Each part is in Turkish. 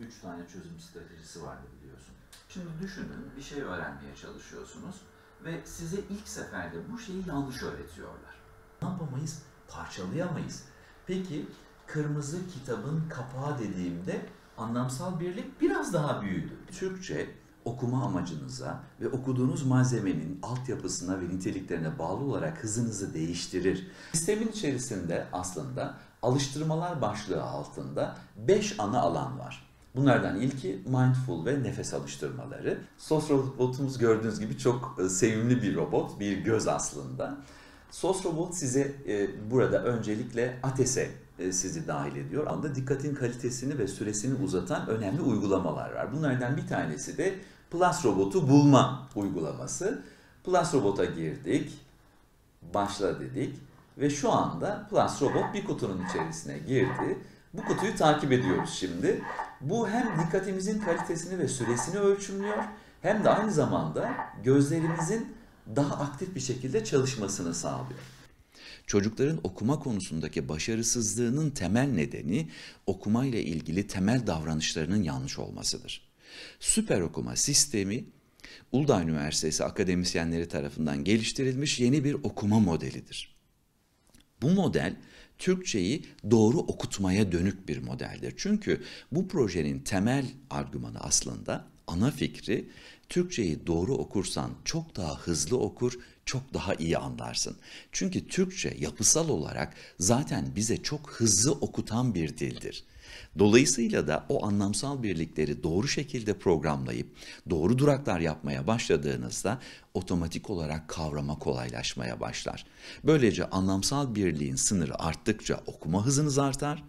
üç tane çözüm stratejisi vardı biliyorsun. Şimdi düşünün bir şey öğrenmeye çalışıyorsunuz ve size ilk seferde bu şeyi yanlış öğretiyorlar. Ne yapamayız? Parçalayamayız. Peki kırmızı kitabın kapağı dediğimde anlamsal birlik biraz daha büyüdü. Türkçe okuma amacınıza ve okuduğunuz malzemenin altyapısına ve niteliklerine bağlı olarak hızınızı değiştirir. Sistemin içerisinde aslında alıştırmalar başlığı altında 5 ana alan var. Bunlardan ilki mindful ve nefes alıştırmaları. Sos robotumuz gördüğünüz gibi çok e, sevimli bir robot, bir göz aslında. Sos robot size e, burada öncelikle ATES'e e, sizi dahil ediyor. Anda dikkatin kalitesini ve süresini uzatan önemli uygulamalar var. Bunlardan bir tanesi de Plus robotu bulma uygulaması. Plus robota girdik, başla dedik ve şu anda Plus robot bir kutunun içerisine girdi. Bu kutuyu takip ediyoruz şimdi. Bu hem dikkatimizin kalitesini ve süresini ölçümlüyor hem de aynı zamanda gözlerimizin daha aktif bir şekilde çalışmasını sağlıyor. Çocukların okuma konusundaki başarısızlığının temel nedeni okuma ile ilgili temel davranışlarının yanlış olmasıdır. Süper okuma sistemi Uludağ Üniversitesi akademisyenleri tarafından geliştirilmiş yeni bir okuma modelidir. Bu model Türkçeyi doğru okutmaya dönük bir modeldir. Çünkü bu projenin temel argümanı aslında ana fikri Türkçeyi doğru okursan çok daha hızlı okur, çok daha iyi anlarsın. Çünkü Türkçe yapısal olarak zaten bize çok hızlı okutan bir dildir. Dolayısıyla da o anlamsal birlikleri doğru şekilde programlayıp doğru duraklar yapmaya başladığınızda otomatik olarak kavrama kolaylaşmaya başlar. Böylece anlamsal birliğin sınırı arttıkça okuma hızınız artar.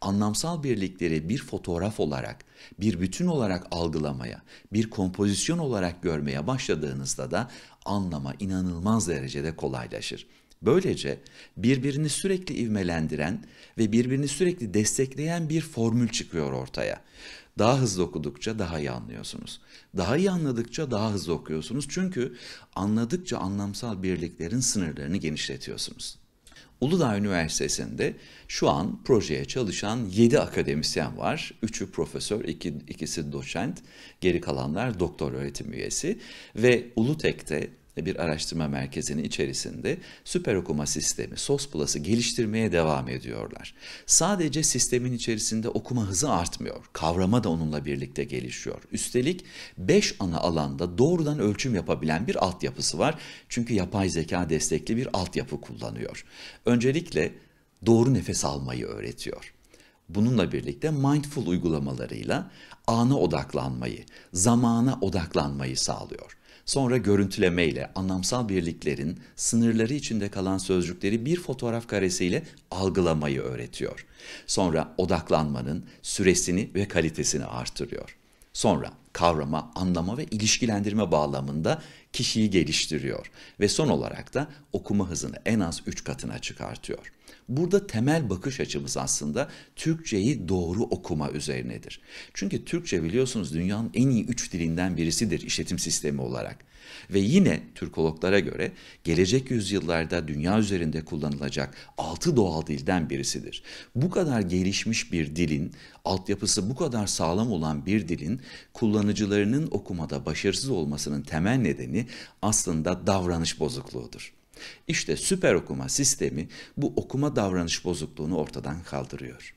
Anlamsal birlikleri bir fotoğraf olarak, bir bütün olarak algılamaya, bir kompozisyon olarak görmeye başladığınızda da anlama inanılmaz derecede kolaylaşır. Böylece birbirini sürekli ivmelendiren ve birbirini sürekli destekleyen bir formül çıkıyor ortaya. Daha hızlı okudukça daha iyi anlıyorsunuz. Daha iyi anladıkça daha hızlı okuyorsunuz. Çünkü anladıkça anlamsal birliklerin sınırlarını genişletiyorsunuz. Uludağ Üniversitesi'nde şu an projeye çalışan 7 akademisyen var. 3'ü profesör, 2, ikisi doçent, geri kalanlar doktor öğretim üyesi ve Ulutek'te bir araştırma merkezinin içerisinde süper okuma sistemi SOS Plus'ı geliştirmeye devam ediyorlar. Sadece sistemin içerisinde okuma hızı artmıyor. Kavrama da onunla birlikte gelişiyor. Üstelik 5 ana alanda doğrudan ölçüm yapabilen bir altyapısı var. Çünkü yapay zeka destekli bir altyapı kullanıyor. Öncelikle doğru nefes almayı öğretiyor. Bununla birlikte mindful uygulamalarıyla ana odaklanmayı, zamana odaklanmayı sağlıyor. Sonra görüntülemeyle anlamsal birliklerin sınırları içinde kalan sözcükleri bir fotoğraf karesiyle algılamayı öğretiyor. Sonra odaklanmanın süresini ve kalitesini artırıyor. Sonra kavrama, anlama ve ilişkilendirme bağlamında kişiyi geliştiriyor ve son olarak da okuma hızını en az 3 katına çıkartıyor. Burada temel bakış açımız aslında Türkçeyi doğru okuma üzerinedir. Çünkü Türkçe biliyorsunuz dünyanın en iyi 3 dilinden birisidir işletim sistemi olarak. Ve yine Türkologlara göre gelecek yüzyıllarda dünya üzerinde kullanılacak 6 doğal dilden birisidir. Bu kadar gelişmiş bir dilin, altyapısı bu kadar sağlam olan bir dilin kullanıcılarının okumada başarısız olmasının temel nedeni aslında davranış bozukluğudur. İşte süper okuma sistemi bu okuma davranış bozukluğunu ortadan kaldırıyor.